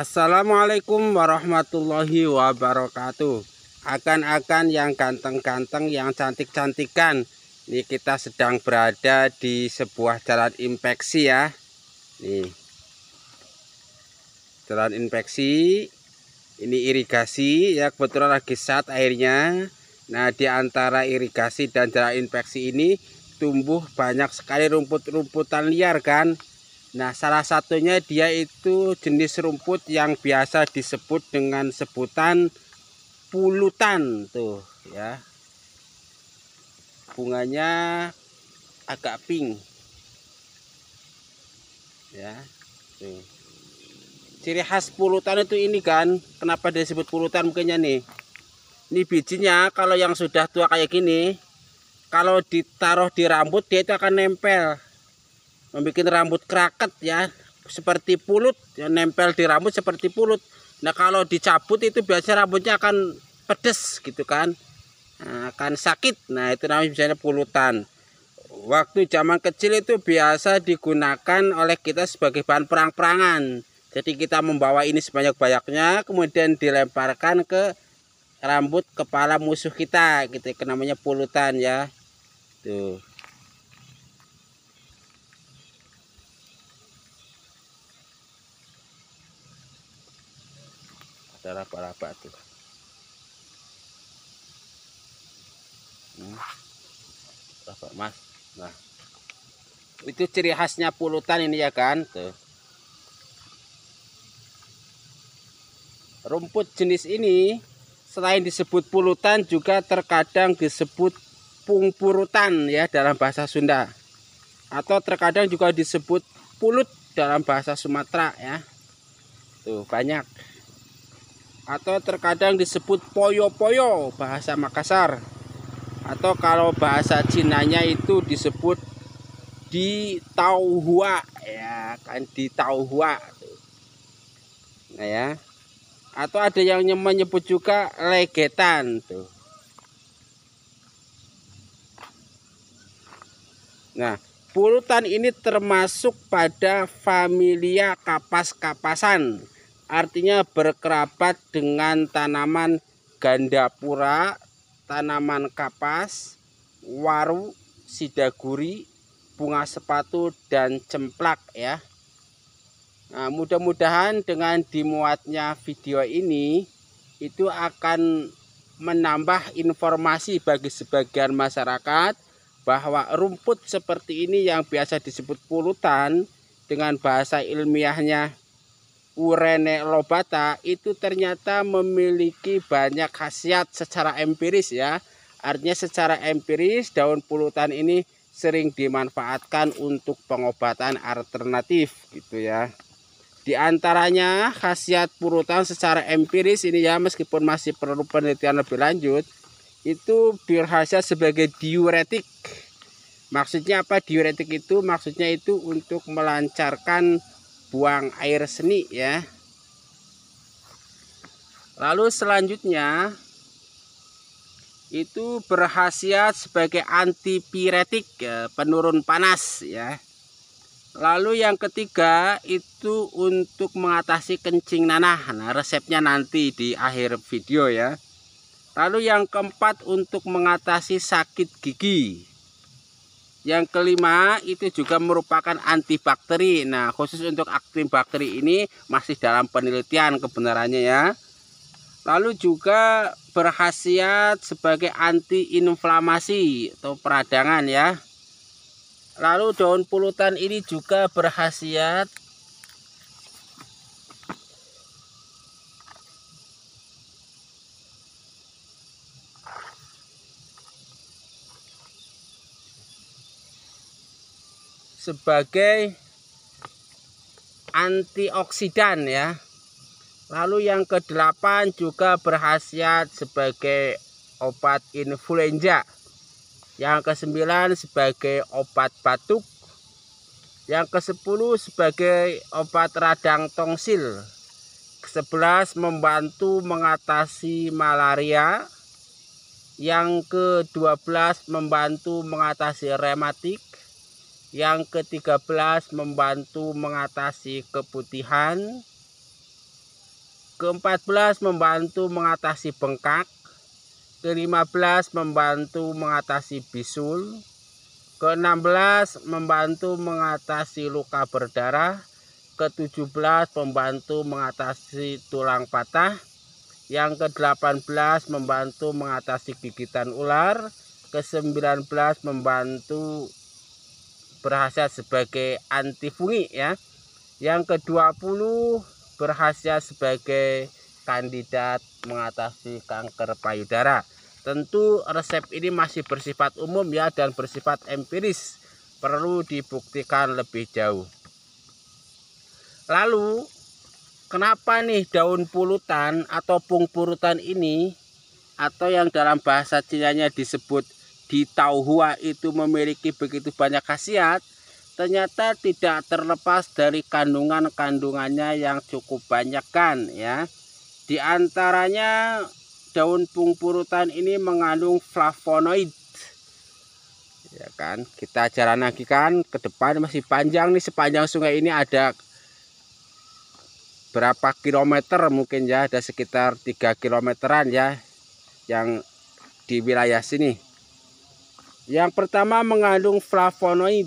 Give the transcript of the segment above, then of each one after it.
Assalamualaikum warahmatullahi wabarakatuh Akan-akan yang ganteng-ganteng yang cantik-cantikan Ini kita sedang berada di sebuah jalan infeksi ya Nih Jalan infeksi Ini irigasi ya kebetulan lagi saat airnya Nah di antara irigasi dan jalan infeksi ini Tumbuh banyak sekali rumput-rumputan liar kan Nah, salah satunya dia itu jenis rumput yang biasa disebut dengan sebutan pulutan tuh ya. Bunganya agak pink. Ya. Tuh. Ciri khas pulutan itu ini kan, kenapa disebut pulutan mungkinnya nih. Ini bijinya kalau yang sudah tua kayak gini, kalau ditaruh di rambut dia itu akan nempel membuat rambut kraket ya seperti pulut ya, nempel di rambut seperti pulut nah kalau dicabut itu biasanya rambutnya akan pedes gitu kan nah, akan sakit nah itu namanya misalnya pulutan waktu zaman kecil itu biasa digunakan oleh kita sebagai bahan perang-perangan jadi kita membawa ini sebanyak-banyaknya kemudian dilemparkan ke rambut kepala musuh kita gitu namanya pulutan ya tuh Kita raba-raba tuh. Hmm. raba mas. Nah, itu ciri khasnya pulutan ini ya kan tuh. Rumput jenis ini selain disebut pulutan juga terkadang disebut pungpurutan ya dalam bahasa Sunda atau terkadang juga disebut pulut dalam bahasa Sumatera ya. Tuh banyak atau terkadang disebut poyo-poyo bahasa Makassar atau kalau bahasa Cinanya itu disebut di tauhua ya kan di tauhua nah ya atau ada yang menyebut juga legetan tuh nah pulutan ini termasuk pada familia kapas-kapasan artinya berkerabat dengan tanaman gandapura, tanaman kapas, waru, sidaguri, bunga sepatu dan cemplak ya. Nah, mudah-mudahan dengan dimuatnya video ini itu akan menambah informasi bagi sebagian masyarakat bahwa rumput seperti ini yang biasa disebut pulutan dengan bahasa ilmiahnya Urene lobata itu ternyata memiliki banyak khasiat secara empiris ya. Artinya secara empiris daun pulutan ini sering dimanfaatkan untuk pengobatan alternatif gitu ya. Di antaranya khasiat purutan secara empiris ini ya meskipun masih perlu penelitian lebih lanjut itu berhasil sebagai diuretik. Maksudnya apa diuretik itu? Maksudnya itu untuk melancarkan buang air seni ya lalu selanjutnya itu berhasil sebagai antipiretik ya, penurun panas ya lalu yang ketiga itu untuk mengatasi kencing nanah nah resepnya nanti di akhir video ya lalu yang keempat untuk mengatasi sakit gigi yang kelima itu juga merupakan antibakteri. Nah, khusus untuk aktif bakteri ini masih dalam penelitian kebenarannya ya. Lalu juga berkhasiat sebagai antiinflamasi atau peradangan ya. Lalu daun pulutan ini juga berkhasiat sebagai antioksidan ya. Lalu yang kedelapan juga berhasiat sebagai obat influenza. Yang kesembilan sebagai obat batuk. Yang kesepuluh sebagai obat radang tongsil. Kesebelas membantu mengatasi malaria. Yang ke-12 membantu mengatasi rematik. Yang ke-13 membantu mengatasi keputihan. Ke-14 membantu mengatasi bengkak. Ke-15 membantu mengatasi bisul. Ke-16 membantu mengatasi luka berdarah. Ke-17 membantu mengatasi tulang patah. Yang ke-18 membantu mengatasi gigitan ular. Ke-19 membantu berhasil sebagai anti fungi ya. Yang ke-20 berhasil sebagai kandidat mengatasi kanker payudara. Tentu resep ini masih bersifat umum ya dan bersifat empiris, perlu dibuktikan lebih jauh. Lalu kenapa nih daun pulutan atau pung purutan ini atau yang dalam bahasa Cinanya disebut di Tauhua itu memiliki begitu banyak khasiat ternyata tidak terlepas dari kandungan-kandungannya yang cukup banyak kan ya di antaranya daun pungpurutan ini mengandung flavonoid ya kan kita jalan lagi kan ke depan masih panjang nih sepanjang sungai ini ada berapa kilometer mungkin ya ada sekitar 3 kilometeran ya yang di wilayah sini yang pertama mengandung flavonoid.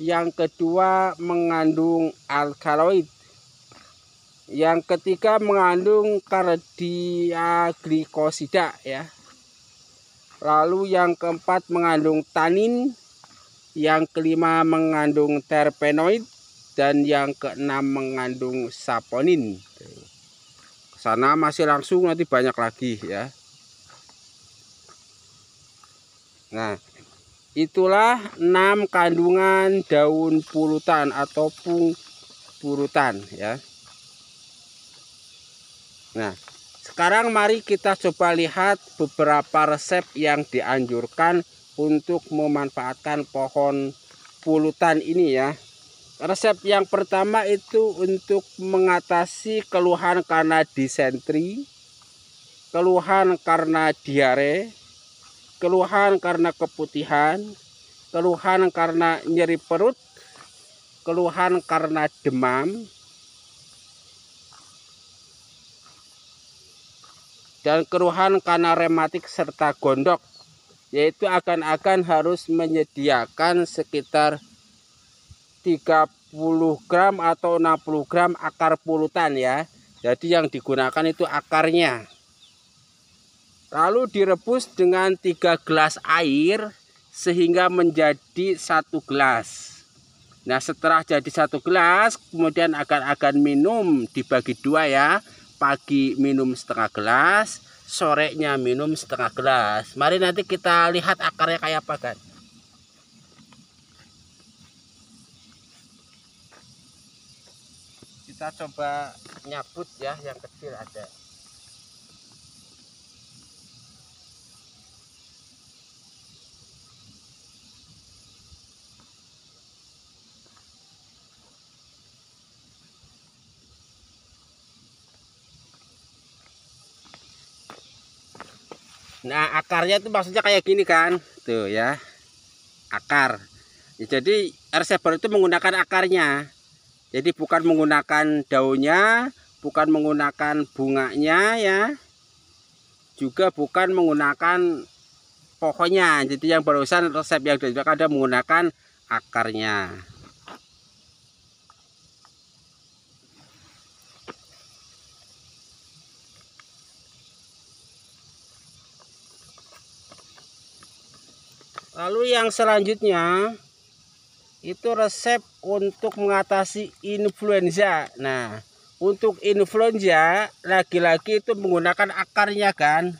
Yang kedua mengandung alkaloid. Yang ketiga mengandung kardiaglikosida ya. Lalu yang keempat mengandung tanin. Yang kelima mengandung terpenoid dan yang keenam mengandung saponin. Sana masih langsung nanti banyak lagi ya. Nah, itulah enam kandungan daun pulutan atau pung purutan ya. Nah, sekarang mari kita coba lihat beberapa resep yang dianjurkan untuk memanfaatkan pohon pulutan ini ya. Resep yang pertama itu untuk mengatasi keluhan karena disentri, keluhan karena diare, keluhan karena keputihan, keluhan karena nyeri perut, keluhan karena demam, dan keluhan karena rematik serta gondok, yaitu akan-akan harus menyediakan sekitar 30 gram atau 60 gram akar pulutan ya. Jadi yang digunakan itu akarnya. Lalu direbus dengan tiga gelas air sehingga menjadi satu gelas. Nah setelah jadi satu gelas kemudian akan akan minum dibagi dua ya pagi minum setengah gelas sorenya minum setengah gelas mari nanti kita lihat akarnya kayak apa kan kita coba nyabut ya yang kecil ada nah akarnya itu maksudnya kayak gini kan tuh ya akar ya, jadi air itu menggunakan akarnya jadi bukan menggunakan daunnya bukan menggunakan bunganya ya juga bukan menggunakan pokoknya jadi yang barusan resep yang dijual ada kan menggunakan akarnya Lalu yang selanjutnya itu resep untuk mengatasi influenza. Nah, untuk influenza lagi-lagi itu menggunakan akarnya kan.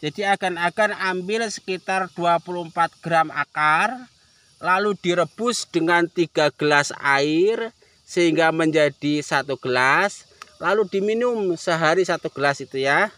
Jadi akan-akan ambil sekitar 24 gram akar lalu direbus dengan 3 gelas air sehingga menjadi satu gelas lalu diminum sehari satu gelas itu ya.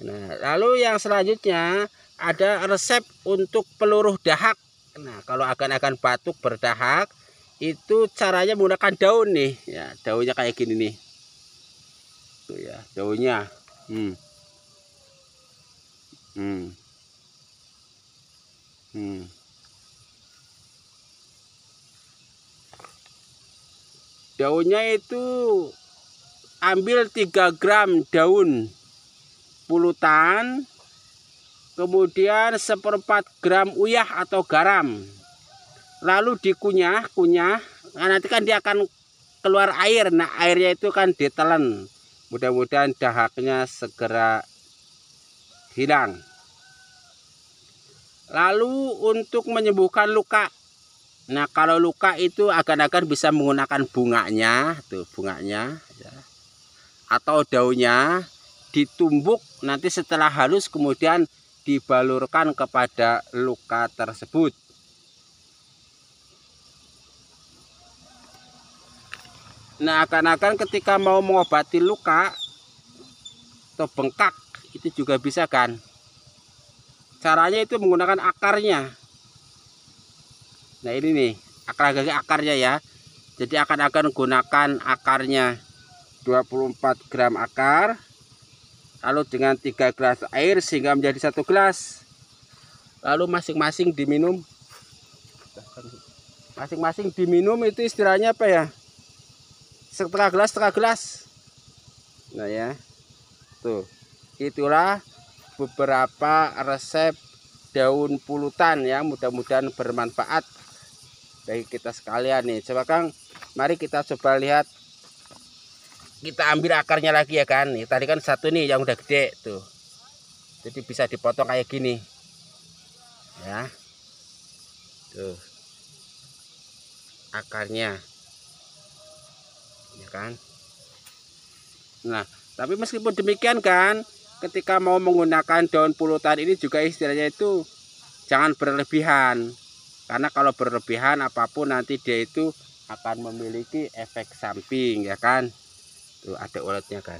Nah, lalu yang selanjutnya ada resep untuk peluruh dahak. Nah, kalau akan-akan batuk berdahak itu caranya menggunakan daun nih, ya, daunnya kayak gini nih. Tuh ya, daunnya. Hmm. Hmm. Hmm. Daunnya itu ambil 3 gram daun pulutan kemudian seperempat gram uyah atau garam lalu dikunyah kunyah nah, nanti kan dia akan keluar air nah airnya itu kan ditelan mudah-mudahan dahaknya segera hilang lalu untuk menyembuhkan luka nah kalau luka itu akan-akan bisa menggunakan bunganya tuh bunganya ya. atau daunnya ditumbuk nanti setelah halus kemudian dibalurkan kepada luka tersebut Nah akan-akan ketika mau mengobati luka atau bengkak itu juga bisa kan caranya itu menggunakan akarnya nah ini nih akar akarnya ya jadi akan akan gunakan akarnya 24 gram akar lalu dengan tiga gelas air sehingga menjadi satu gelas lalu masing-masing diminum masing-masing diminum itu istilahnya apa ya setengah gelas setengah gelas nah ya tuh itulah beberapa resep daun pulutan ya mudah-mudahan bermanfaat bagi kita sekalian nih coba Kang mari kita coba lihat kita ambil akarnya lagi ya kan ya, tadi kan satu nih yang udah gede tuh jadi bisa dipotong kayak gini ya tuh akarnya ya kan nah tapi meskipun demikian kan ketika mau menggunakan daun pulutan ini juga istilahnya itu jangan berlebihan karena kalau berlebihan apapun nanti dia itu akan memiliki efek samping ya kan tuh ada uratnya kan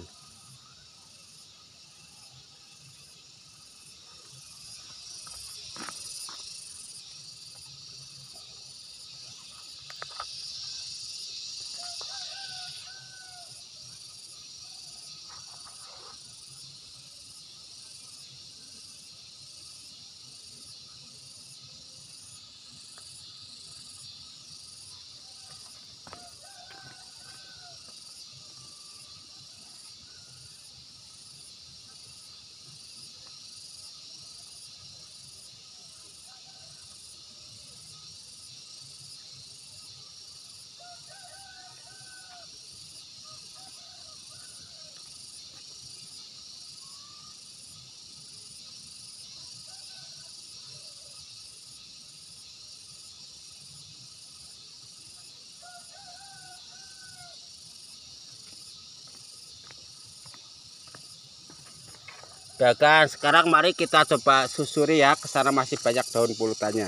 ya kan sekarang mari kita coba susuri ya sana masih banyak daun pulutannya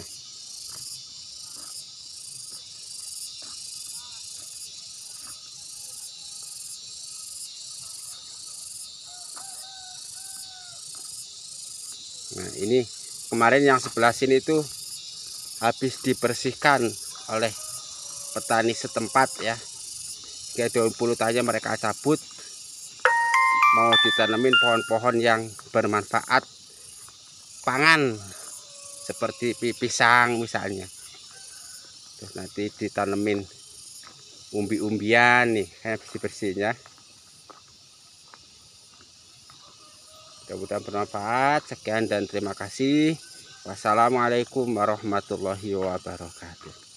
Nah ini kemarin yang sebelah sini itu habis dibersihkan oleh petani setempat ya. Kayak daun pulutannya mereka cabut mau ditanemin pohon-pohon yang bermanfaat pangan seperti pisang misalnya terus nanti ditanemin umbi-umbian nih eh, bersih-bersihnya mudah-mudahan bermanfaat sekian dan terima kasih wassalamualaikum warahmatullahi wabarakatuh